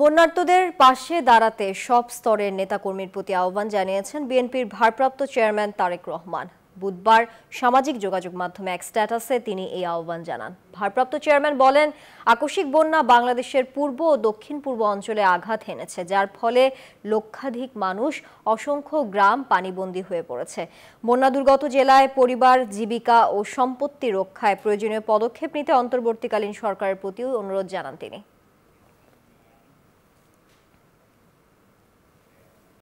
বন্যার্তদের পাশে দাঁড়াতে সব স্তরের নেতাকর্মীর প্রতি আহ্বান জানিয়েছেন বিএনপির ভারপ্রাপ্ত চেয়ারম্যান তারেক রহমান বুধবার সামাজিক যোগাযোগ মাধ্যমে এক স্ট্যাটাসে তিনি এই আহ্বান জানান ভারপ্রাপ্ত চেয়ারম্যান বলেন আকস্মিক বন্যা বাংলাদেশের পূর্ব ও দক্ষিণ পূর্ব অঞ্চলে আঘাত এনেছে যার ফলে লক্ষাধিক মানুষ অসংখ্য গ্রাম পানিবন্দী হয়ে পড়েছে বন্যা দুর্গত জেলায় পরিবার জীবিকা ও সম্পত্তি রক্ষায় প্রয়োজনীয় পদক্ষেপ নিতে অন্তর্বর্তীকালীন সরকারের প্রতিও অনুরোধ জানান তিনি